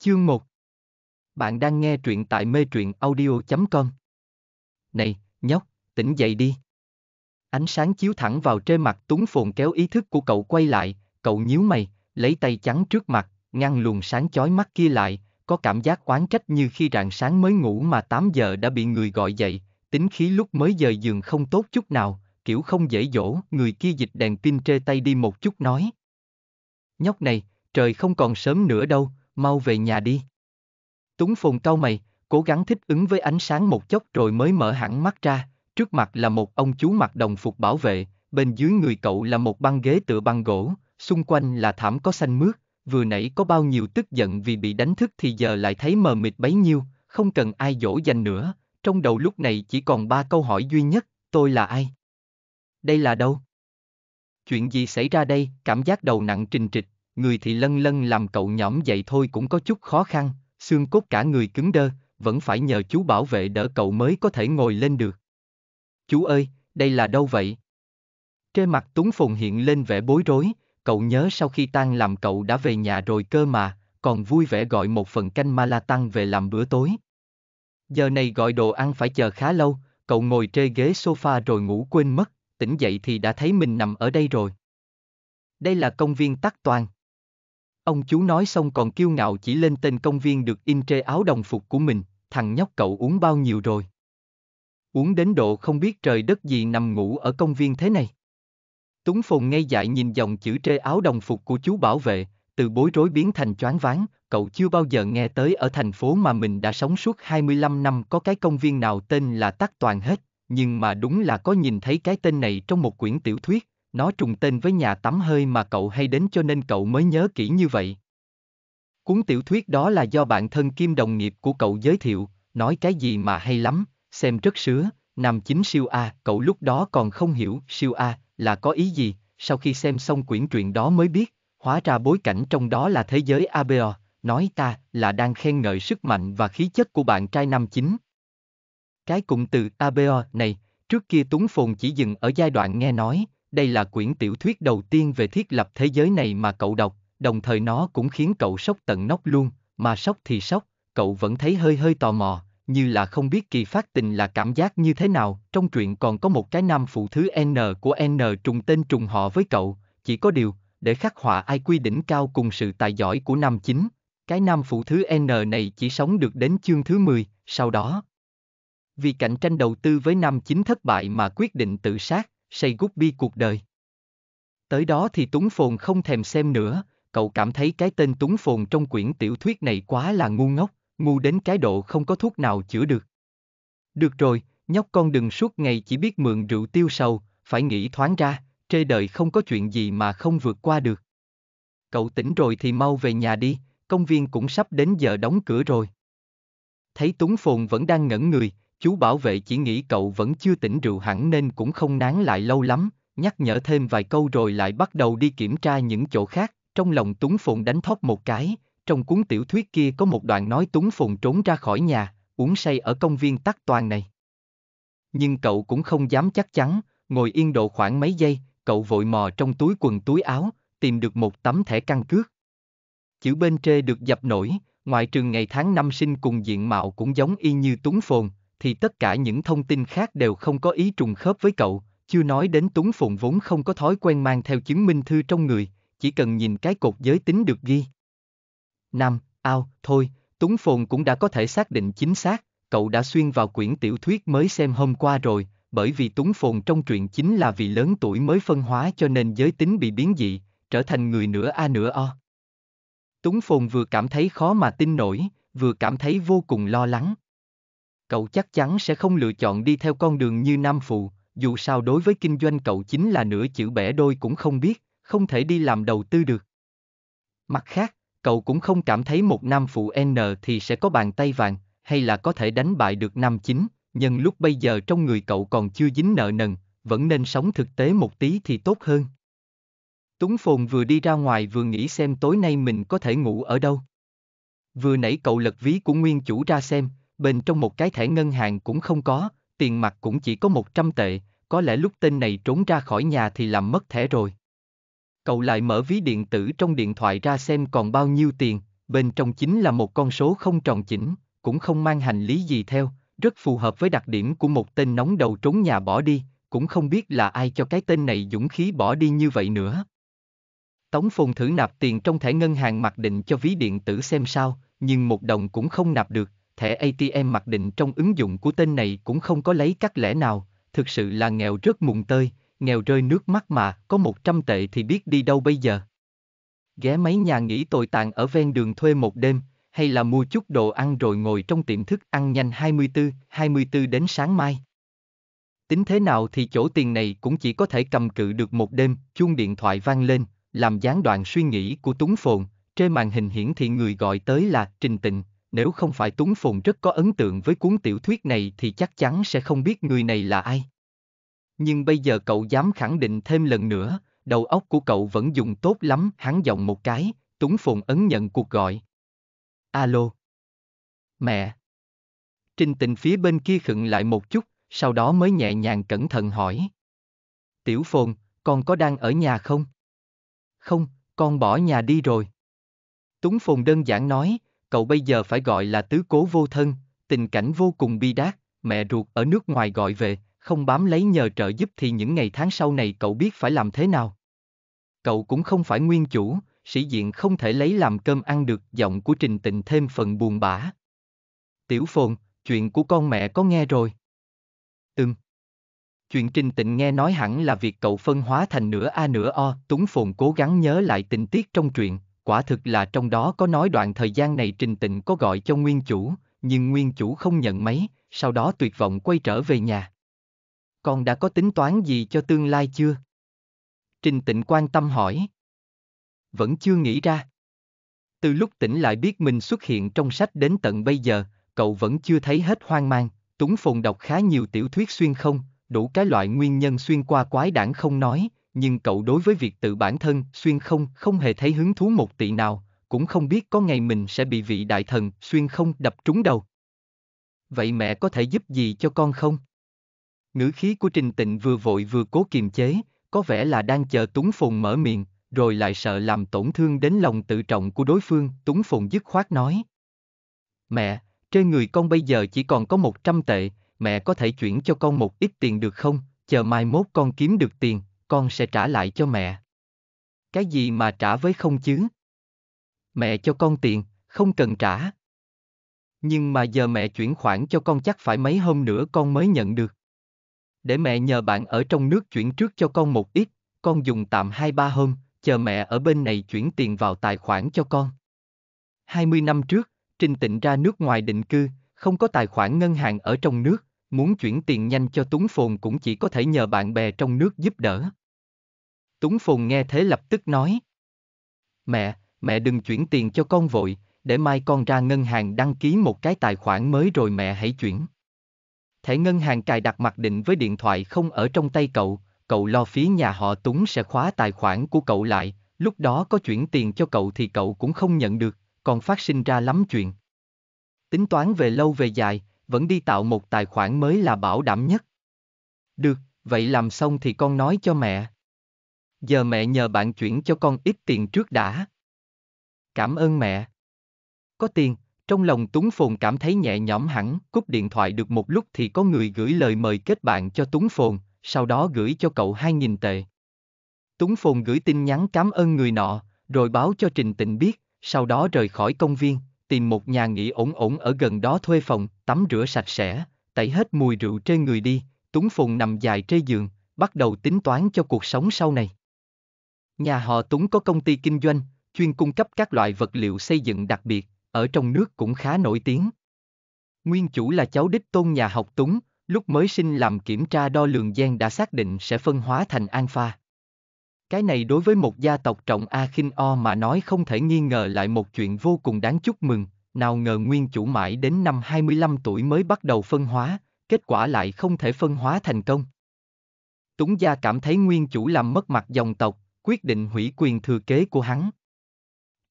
Chương 1 Bạn đang nghe truyện tại mê truyện audio.com Này, nhóc, tỉnh dậy đi. Ánh sáng chiếu thẳng vào trên mặt Tuấn Phồn kéo ý thức của cậu quay lại, cậu nhíu mày, lấy tay trắng trước mặt, ngăn luồng sáng chói mắt kia lại, có cảm giác oán trách như khi rạng sáng mới ngủ mà 8 giờ đã bị người gọi dậy, tính khí lúc mới rời giường không tốt chút nào, kiểu không dễ dỗ, người kia dịch đèn pin trê tay đi một chút nói. Nhóc này, trời không còn sớm nữa đâu, mau về nhà đi. Túng phồn cau mày, cố gắng thích ứng với ánh sáng một chốc rồi mới mở hẳn mắt ra, trước mặt là một ông chú mặc đồng phục bảo vệ, bên dưới người cậu là một băng ghế tựa băng gỗ, xung quanh là thảm có xanh mướt, vừa nãy có bao nhiêu tức giận vì bị đánh thức thì giờ lại thấy mờ mịt bấy nhiêu, không cần ai dỗ dành nữa, trong đầu lúc này chỉ còn ba câu hỏi duy nhất, tôi là ai? Đây là đâu? Chuyện gì xảy ra đây, cảm giác đầu nặng trình trịch, người thì lân lân làm cậu nhõm dậy thôi cũng có chút khó khăn, xương cốt cả người cứng đơ, vẫn phải nhờ chú bảo vệ đỡ cậu mới có thể ngồi lên được. Chú ơi, đây là đâu vậy? Trên mặt Tuấn Phùng hiện lên vẻ bối rối, cậu nhớ sau khi tan làm cậu đã về nhà rồi cơ mà, còn vui vẻ gọi một phần canh ma tăng về làm bữa tối. Giờ này gọi đồ ăn phải chờ khá lâu, cậu ngồi trên ghế sofa rồi ngủ quên mất, tỉnh dậy thì đã thấy mình nằm ở đây rồi. Đây là công viên Tắc Toàn. Ông chú nói xong còn kiêu ngạo chỉ lên tên công viên được in trê áo đồng phục của mình, thằng nhóc cậu uống bao nhiêu rồi. Uống đến độ không biết trời đất gì nằm ngủ ở công viên thế này. Túng phồn ngay dại nhìn dòng chữ trê áo đồng phục của chú bảo vệ, từ bối rối biến thành choáng váng, cậu chưa bao giờ nghe tới ở thành phố mà mình đã sống suốt 25 năm có cái công viên nào tên là Tắc Toàn hết, nhưng mà đúng là có nhìn thấy cái tên này trong một quyển tiểu thuyết, nó trùng tên với nhà tắm hơi mà cậu hay đến cho nên cậu mới nhớ kỹ như vậy. Cuốn tiểu thuyết đó là do bạn thân kim đồng nghiệp của cậu giới thiệu, nói cái gì mà hay lắm, xem rất sứa, nam chính siêu A, cậu lúc đó còn không hiểu siêu A là có ý gì, sau khi xem xong quyển truyện đó mới biết, hóa ra bối cảnh trong đó là thế giới ABO, nói ta là đang khen ngợi sức mạnh và khí chất của bạn trai nam chính. Cái cụm từ ABO này, trước kia Tuấn Phồn chỉ dừng ở giai đoạn nghe nói, đây là quyển tiểu thuyết đầu tiên về thiết lập thế giới này mà cậu đọc, đồng thời nó cũng khiến cậu sốc tận nóc luôn, mà sốc thì sốc, cậu vẫn thấy hơi hơi tò mò, như là không biết kỳ phát tình là cảm giác như thế nào, trong truyện còn có một cái nam phụ thứ N của N trùng tên trùng họ với cậu, chỉ có điều, để khắc họa ai quy đỉnh cao cùng sự tài giỏi của nam chính, cái nam phụ thứ N này chỉ sống được đến chương thứ 10, sau đó. Vì cạnh tranh đầu tư với nam chính thất bại mà quyết định tự sát, say gút bi cuộc đời. Tới đó thì Tuấn Phồn không thèm xem nữa, cậu cảm thấy cái tên Tuấn Phồn trong quyển tiểu thuyết này quá là ngu ngốc, ngu đến cái độ không có thuốc nào chữa được. Được rồi, nhóc con đừng suốt ngày chỉ biết mượn rượu tiêu sầu, phải nghĩ thoáng ra, trê đời không có chuyện gì mà không vượt qua được. Cậu tỉnh rồi thì mau về nhà đi, công viên cũng sắp đến giờ đóng cửa rồi. Thấy Tuấn Phồn vẫn đang ngẩn người, chú bảo vệ chỉ nghĩ cậu vẫn chưa tỉnh rượu hẳn nên cũng không nán lại lâu lắm, nhắc nhở thêm vài câu rồi lại bắt đầu đi kiểm tra những chỗ khác, trong lòng Túng Phồn đánh thóp một cái, trong cuốn tiểu thuyết kia có một đoạn nói Túng Phồn trốn ra khỏi nhà, uống say ở công viên tắc toàn này. Nhưng cậu cũng không dám chắc chắn, ngồi yên độ khoảng mấy giây, cậu vội mò trong túi quần túi áo, tìm được một tấm thẻ căn cước. Chữ bên trê được dập nổi, ngoại trừ ngày tháng năm sinh cùng diện mạo cũng giống y như Túng Phồn, thì tất cả những thông tin khác đều không có ý trùng khớp với cậu, chưa nói đến Tuấn Phụng vốn không có thói quen mang theo chứng minh thư trong người, chỉ cần nhìn cái cột giới tính được ghi. Năm, ao, thôi, Tuấn Phồn cũng đã có thể xác định chính xác, cậu đã xuyên vào quyển tiểu thuyết mới xem hôm qua rồi, bởi vì Tuấn Phồn trong truyện chính là vì lớn tuổi mới phân hóa cho nên giới tính bị biến dị, trở thành người nửa A nửa O. Tuấn Phồn vừa cảm thấy khó mà tin nổi, vừa cảm thấy vô cùng lo lắng. Cậu chắc chắn sẽ không lựa chọn đi theo con đường như Nam Phụ, dù sao đối với kinh doanh cậu chính là nửa chữ bẻ đôi cũng không biết, không thể đi làm đầu tư được. Mặt khác, cậu cũng không cảm thấy một nam phụ N thì sẽ có bàn tay vàng, hay là có thể đánh bại được nam chính, nhưng lúc bây giờ trong người cậu còn chưa dính nợ nần, vẫn nên sống thực tế một tí thì tốt hơn. Túng Phồn vừa đi ra ngoài vừa nghĩ xem tối nay mình có thể ngủ ở đâu. Vừa nãy cậu lật ví của nguyên chủ ra xem, bên trong một cái thẻ ngân hàng cũng không có, tiền mặt cũng chỉ có 100 tệ, có lẽ lúc tên này trốn ra khỏi nhà thì làm mất thẻ rồi. Cậu lại mở ví điện tử trong điện thoại ra xem còn bao nhiêu tiền, bên trong chính là một con số không tròn chỉnh, cũng không mang hành lý gì theo, rất phù hợp với đặc điểm của một tên nóng đầu trốn nhà bỏ đi, cũng không biết là ai cho cái tên này dũng khí bỏ đi như vậy nữa. Tống Phồn thử nạp tiền trong thẻ ngân hàng mặc định cho ví điện tử xem sao, nhưng một đồng cũng không nạp được, thẻ ATM mặc định trong ứng dụng của tên này cũng không có lấy các lẽ nào, thực sự là nghèo rất mùng tơi, nghèo rơi nước mắt mà, có 100 tệ thì biết đi đâu bây giờ. Ghé mấy nhà nghỉ tồi tàn ở ven đường thuê một đêm, hay là mua chút đồ ăn rồi ngồi trong tiệm thức ăn nhanh 24, 24 đến sáng mai. Tính thế nào thì chỗ tiền này cũng chỉ có thể cầm cự được một đêm, chuông điện thoại vang lên, làm gián đoạn suy nghĩ của Túng Phồn, trên màn hình hiển thị người gọi tới là Trình Tịnh, nếu không phải Tuấn Phồn rất có ấn tượng với cuốn tiểu thuyết này thì chắc chắn sẽ không biết người này là ai. Nhưng bây giờ cậu dám khẳng định thêm lần nữa, đầu óc của cậu vẫn dùng tốt lắm, hắn giọng một cái, Tuấn Phồn ấn nhận cuộc gọi. Alo. Mẹ. Trình tình phía bên kia khựng lại một chút, sau đó mới nhẹ nhàng cẩn thận hỏi. Tiểu Phồn, con có đang ở nhà không? Không, con bỏ nhà đi rồi. Tuấn Phồn đơn giản nói, cậu bây giờ phải gọi là tứ cố vô thân, tình cảnh vô cùng bi đát, mẹ ruột ở nước ngoài gọi về, không bám lấy nhờ trợ giúp thì những ngày tháng sau này cậu biết phải làm thế nào. Cậu cũng không phải nguyên chủ, sĩ diện không thể lấy làm cơm ăn được giọng của Trình Tịnh thêm phần buồn bã. Tiểu Phồn, chuyện của con mẹ có nghe rồi. Ừm. Chuyện Trình Tịnh nghe nói hẳn là việc cậu phân hóa thành nửa A nửa O, Túng Phồn cố gắng nhớ lại tình tiết trong chuyện, Quả thực là trong đó có nói đoạn thời gian này Trình Tịnh có gọi cho nguyên chủ, nhưng nguyên chủ không nhận máy, sau đó tuyệt vọng quay trở về nhà. Con đã có tính toán gì cho tương lai chưa? Trình Tịnh quan tâm hỏi. Vẫn chưa nghĩ ra. Từ lúc tỉnh lại biết mình xuất hiện trong sách đến tận bây giờ, cậu vẫn chưa thấy hết hoang mang, Túng Phồn đọc khá nhiều tiểu thuyết xuyên không, đủ cái loại nguyên nhân xuyên qua quái đảng không nói, nhưng cậu đối với việc tự bản thân xuyên không không hề thấy hứng thú một tị nào, cũng không biết có ngày mình sẽ bị vị đại thần xuyên không đập trúng đầu. Vậy mẹ có thể giúp gì cho con không? Ngữ khí của Trình Tịnh vừa vội vừa cố kiềm chế, có vẻ là đang chờ Túng Phùng mở miệng, rồi lại sợ làm tổn thương đến lòng tự trọng của đối phương, Túng Phùng dứt khoát nói. Mẹ, trên người con bây giờ chỉ còn có một trăm tệ, mẹ có thể chuyển cho con một ít tiền được không, chờ mai mốt con kiếm được tiền, con sẽ trả lại cho mẹ. Cái gì mà trả với không chứ? Mẹ cho con tiền, không cần trả. Nhưng mà giờ mẹ chuyển khoản cho con chắc phải mấy hôm nữa con mới nhận được. Để mẹ nhờ bạn ở trong nước chuyển trước cho con một ít, con dùng tạm 2-3 hôm, chờ mẹ ở bên này chuyển tiền vào tài khoản cho con. 20 năm trước, Trình Tịnh ra nước ngoài định cư, không có tài khoản ngân hàng ở trong nước, Muốn chuyển tiền nhanh cho Tuấn Phồn cũng chỉ có thể nhờ bạn bè trong nước giúp đỡ. Tuấn Phồn nghe thế lập tức nói. Mẹ, mẹ đừng chuyển tiền cho con vội, để mai con ra ngân hàng đăng ký một cái tài khoản mới rồi mẹ hãy chuyển. Thẻ ngân hàng cài đặt mặc định với điện thoại không ở trong tay cậu, cậu lo phía nhà họ Tuấn sẽ khóa tài khoản của cậu lại, lúc đó có chuyển tiền cho cậu thì cậu cũng không nhận được, còn phát sinh ra lắm chuyện. Tính toán về lâu về dài, vẫn đi tạo một tài khoản mới là bảo đảm nhất. Được, vậy làm xong thì con nói cho mẹ. Giờ mẹ nhờ bạn chuyển cho con ít tiền trước đã. Cảm ơn mẹ. Có tiền, trong lòng Tuấn Phồn cảm thấy nhẹ nhõm hẳn, cúp điện thoại được một lúc thì có người gửi lời mời kết bạn cho Tuấn Phồn, sau đó gửi cho cậu 2.000 tệ. Tuấn Phồn gửi tin nhắn cảm ơn người nọ, rồi báo cho Trình Tịnh biết, sau đó rời khỏi công viên tìm một nhà nghỉ ổn ổn ở gần đó thuê phòng, tắm rửa sạch sẽ, tẩy hết mùi rượu trên người đi, Tuấn Phùng nằm dài trên giường, bắt đầu tính toán cho cuộc sống sau này. Nhà họ Tuấn có công ty kinh doanh, chuyên cung cấp các loại vật liệu xây dựng đặc biệt, ở trong nước cũng khá nổi tiếng. Nguyên chủ là cháu đích tôn nhà học Tuấn, lúc mới sinh làm kiểm tra đo lường gen đã xác định sẽ phân hóa thành alpha. Cái này đối với một gia tộc trọng A khinh O mà nói không thể nghi ngờ lại một chuyện vô cùng đáng chúc mừng, nào ngờ nguyên chủ mãi đến năm 25 tuổi mới bắt đầu phân hóa, kết quả lại không thể phân hóa thành công. Túng gia cảm thấy nguyên chủ làm mất mặt dòng tộc, quyết định hủy quyền thừa kế của hắn.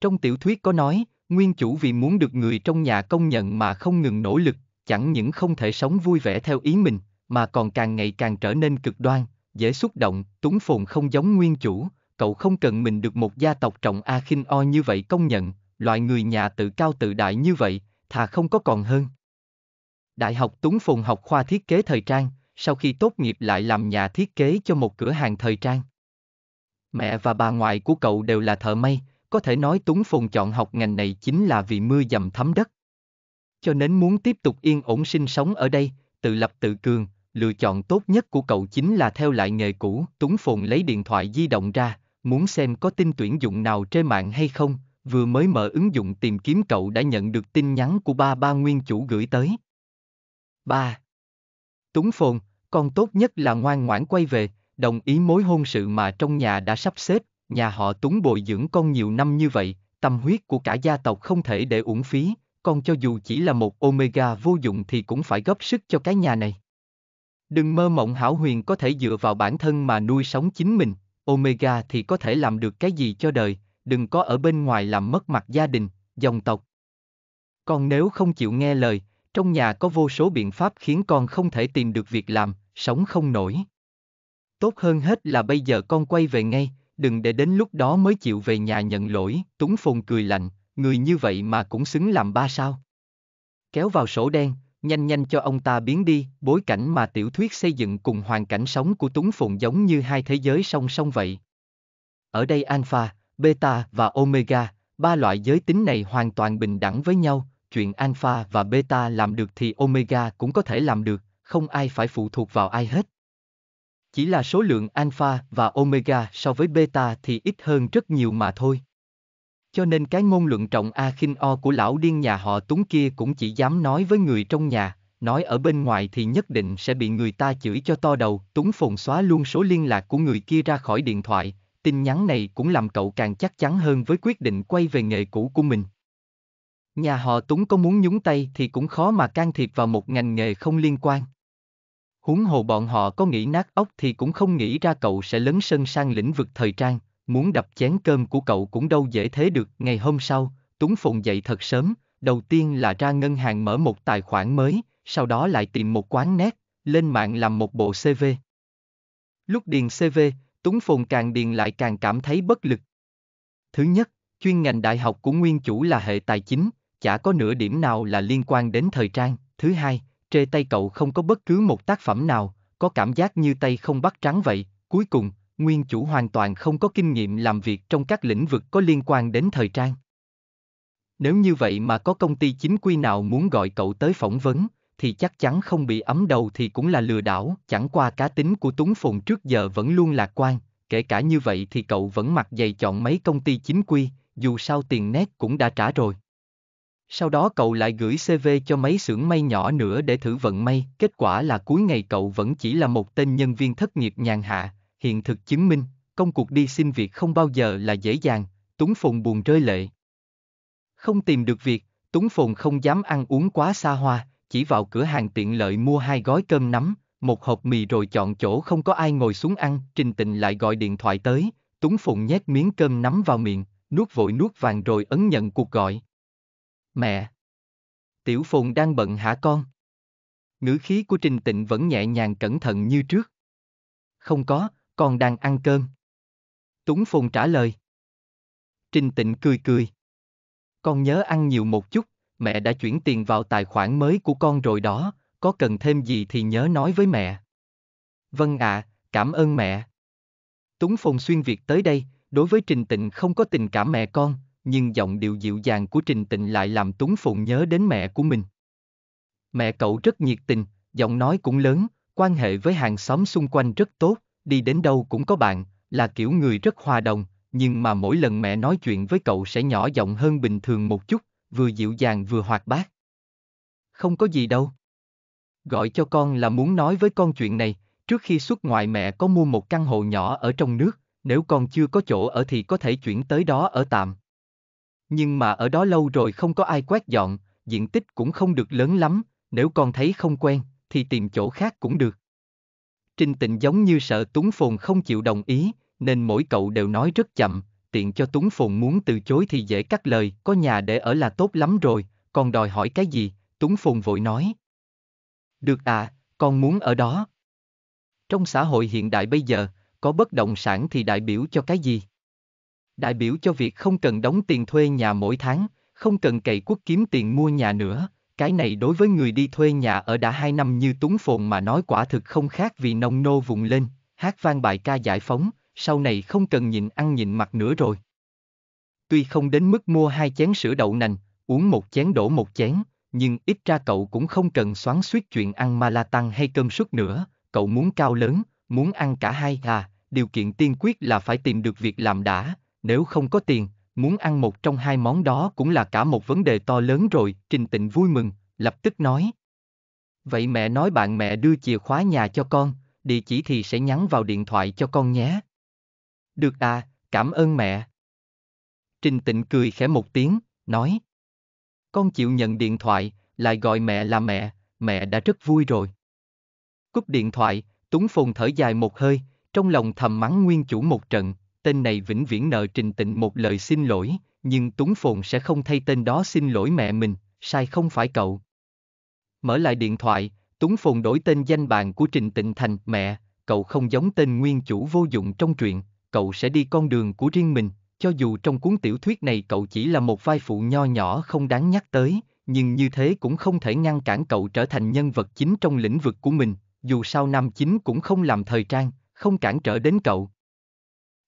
Trong tiểu thuyết có nói, nguyên chủ vì muốn được người trong nhà công nhận mà không ngừng nỗ lực, chẳng những không thể sống vui vẻ theo ý mình, mà còn càng ngày càng trở nên cực đoan, dễ xúc động, Tuấn Phồn không giống nguyên chủ, cậu không cần mình được một gia tộc trọng A khinh o như vậy công nhận, loại người nhà tự cao tự đại như vậy, thà không có còn hơn. Đại học Tuấn Phồn học khoa thiết kế thời trang, sau khi tốt nghiệp lại làm nhà thiết kế cho một cửa hàng thời trang. Mẹ và bà ngoại của cậu đều là thợ may, có thể nói Tuấn Phồn chọn học ngành này chính là vì mưa dầm thấm đất. Cho nên muốn tiếp tục yên ổn sinh sống ở đây, tự lập tự cường, lựa chọn tốt nhất của cậu chính là theo lại nghề cũ. Tuấn Phồn lấy điện thoại di động ra, muốn xem có tin tuyển dụng nào trên mạng hay không, vừa mới mở ứng dụng tìm kiếm cậu đã nhận được tin nhắn của ba ba nguyên chủ gửi tới. Ba. Tuấn Phồn, con tốt nhất là ngoan ngoãn quay về, đồng ý mối hôn sự mà trong nhà đã sắp xếp, nhà họ Tuấn bồi dưỡng con nhiều năm như vậy, tâm huyết của cả gia tộc không thể để uổng phí, con cho dù chỉ là một omega vô dụng thì cũng phải góp sức cho cái nhà này. Đừng mơ mộng hảo huyền có thể dựa vào bản thân mà nuôi sống chính mình, Omega thì có thể làm được cái gì cho đời, đừng có ở bên ngoài làm mất mặt gia đình, dòng tộc. Còn nếu không chịu nghe lời, trong nhà có vô số biện pháp khiến con không thể tìm được việc làm, sống không nổi. Tốt hơn hết là bây giờ con quay về ngay, đừng để đến lúc đó mới chịu về nhà nhận lỗi, Túng Phồn cười lạnh, người như vậy mà cũng xứng làm ba sao. Kéo vào sổ đen, nhanh nhanh cho ông ta biến đi, bối cảnh mà tiểu thuyết xây dựng cùng hoàn cảnh sống của Tuấn Phồn giống như hai thế giới song song vậy. Ở đây Alpha, Beta và Omega, ba loại giới tính này hoàn toàn bình đẳng với nhau, chuyện Alpha và Beta làm được thì Omega cũng có thể làm được, không ai phải phụ thuộc vào ai hết. Chỉ là số lượng Alpha và Omega so với Beta thì ít hơn rất nhiều mà thôi. Cho nên cái ngôn luận trọng A khinh O của lão điên nhà họ túng kia cũng chỉ dám nói với người trong nhà, nói ở bên ngoài thì nhất định sẽ bị người ta chửi cho to đầu, túng phồn xóa luôn số liên lạc của người kia ra khỏi điện thoại, tin nhắn này cũng làm cậu càng chắc chắn hơn với quyết định quay về nghề cũ của mình. Nhà họ Túng có muốn nhúng tay thì cũng khó mà can thiệp vào một ngành nghề không liên quan. Huống hồ bọn họ có nghĩ nát óc thì cũng không nghĩ ra cậu sẽ lớn sân sang lĩnh vực thời trang, muốn đập chén cơm của cậu cũng đâu dễ thế được. Ngày hôm sau, Tuấn Phùng dậy thật sớm, đầu tiên là ra ngân hàng mở một tài khoản mới, sau đó lại tìm một quán nét, lên mạng làm một bộ CV. Lúc điền CV, Tuấn Phùng càng điền lại càng cảm thấy bất lực. Thứ nhất, chuyên ngành đại học của nguyên chủ là hệ tài chính, chả có nửa điểm nào là liên quan đến thời trang. Thứ hai, trê tay cậu không có bất cứ một tác phẩm nào, có cảm giác như tay không bắt trắng vậy. Cuối cùng, nguyên chủ hoàn toàn không có kinh nghiệm làm việc trong các lĩnh vực có liên quan đến thời trang. Nếu như vậy mà có công ty chính quy nào muốn gọi cậu tới phỏng vấn, thì chắc chắn không bị ấm đầu thì cũng là lừa đảo, chẳng qua cá tính của Tuấn Phồn trước giờ vẫn luôn lạc quan, kể cả như vậy thì cậu vẫn mặc dày chọn mấy công ty chính quy, dù sao tiền nét cũng đã trả rồi. Sau đó cậu lại gửi CV cho mấy xưởng may nhỏ nữa để thử vận may, kết quả là cuối ngày cậu vẫn chỉ là một tên nhân viên thất nghiệp nhàn hạ, Hiện thực chứng minh, công cuộc đi xin việc không bao giờ là dễ dàng, Tuấn Phùng buồn rơi lệ. Không tìm được việc, Tuấn Phùng không dám ăn uống quá xa hoa, chỉ vào cửa hàng tiện lợi mua hai gói cơm nắm, một hộp mì rồi chọn chỗ không có ai ngồi xuống ăn, Trình Tịnh lại gọi điện thoại tới, Tuấn Phùng nhét miếng cơm nắm vào miệng, nuốt vội nuốt vàng rồi ấn nhận cuộc gọi. Mẹ! Tiểu Phùng đang bận hả con? Ngữ khí của Trình Tịnh vẫn nhẹ nhàng cẩn thận như trước. Không có, còn đang ăn cơm. Túng Phùng trả lời. Trình Tịnh cười cười. Con nhớ ăn nhiều một chút, mẹ đã chuyển tiền vào tài khoản mới của con rồi đó, có cần thêm gì thì nhớ nói với mẹ. Vâng ạ, à, cảm ơn mẹ. Túng Phùng xuyên việc tới đây, đối với Trình Tịnh không có tình cảm mẹ con, nhưng giọng điệu dịu dàng của Trình Tịnh lại làm Túng Phùng nhớ đến mẹ của mình. Mẹ cậu rất nhiệt tình, giọng nói cũng lớn, quan hệ với hàng xóm xung quanh rất tốt đi đến đâu cũng có bạn, là kiểu người rất hòa đồng, nhưng mà mỗi lần mẹ nói chuyện với cậu sẽ nhỏ giọng hơn bình thường một chút, vừa dịu dàng vừa hoạt bát. Không có gì đâu. Gọi cho con là muốn nói với con chuyện này, trước khi xuất ngoại mẹ có mua một căn hộ nhỏ ở trong nước, nếu con chưa có chỗ ở thì có thể chuyển tới đó ở tạm. Nhưng mà ở đó lâu rồi không có ai quét dọn, diện tích cũng không được lớn lắm, nếu con thấy không quen, thì tìm chỗ khác cũng được. Trình Tịnh giống như sợ Túng Phồn không chịu đồng ý, nên mỗi cậu đều nói rất chậm, tiện cho Túng Phồn muốn từ chối thì dễ cắt lời, có nhà để ở là tốt lắm rồi, còn đòi hỏi cái gì, Túng Phồn vội nói. Được à, con muốn ở đó. Trong xã hội hiện đại bây giờ, có bất động sản thì đại biểu cho cái gì? Đại biểu cho việc không cần đóng tiền thuê nhà mỗi tháng, không cần cày quốc kiếm tiền mua nhà nữa, cái này đối với người đi thuê nhà ở đã hai năm như túng phồn mà nói quả thực không khác vì nông nô vùng lên, hát vang bài ca giải phóng, sau này không cần nhịn ăn nhịn mặt nữa rồi. Tuy không đến mức mua hai chén sữa đậu nành, uống một chén đổ một chén, nhưng ít ra cậu cũng không cần xoắn suýt chuyện ăn ma la tăng hay cơm suất nữa, cậu muốn cao lớn, muốn ăn cả hai à, điều kiện tiên quyết là phải tìm được việc làm đã, nếu không có tiền, muốn ăn một trong hai món đó cũng là cả một vấn đề to lớn rồi, Trình Tịnh vui mừng, lập tức nói. Vậy mẹ nói bạn mẹ đưa chìa khóa nhà cho con, địa chỉ thì sẽ nhắn vào điện thoại cho con nhé. Được à, cảm ơn mẹ. Trình Tịnh cười khẽ một tiếng, nói. Con chịu nhận điện thoại, lại gọi mẹ là mẹ, mẹ đã rất vui rồi. Cúp điện thoại, Túng Phùng thở dài một hơi, trong lòng thầm mắng nguyên chủ một trận, tên này vĩnh viễn nợ Trình Tịnh một lời xin lỗi, nhưng Tuấn Phồn sẽ không thay tên đó xin lỗi mẹ mình, sai không phải cậu. Mở lại điện thoại, Tuấn Phồn đổi tên danh bạn của Trình Tịnh thành mẹ, cậu không giống tên nguyên chủ vô dụng trong truyện, cậu sẽ đi con đường của riêng mình, cho dù trong cuốn tiểu thuyết này cậu chỉ là một vai phụ nho nhỏ không đáng nhắc tới, nhưng như thế cũng không thể ngăn cản cậu trở thành nhân vật chính trong lĩnh vực của mình, dù sao nam chính cũng không làm thời trang, không cản trở đến cậu.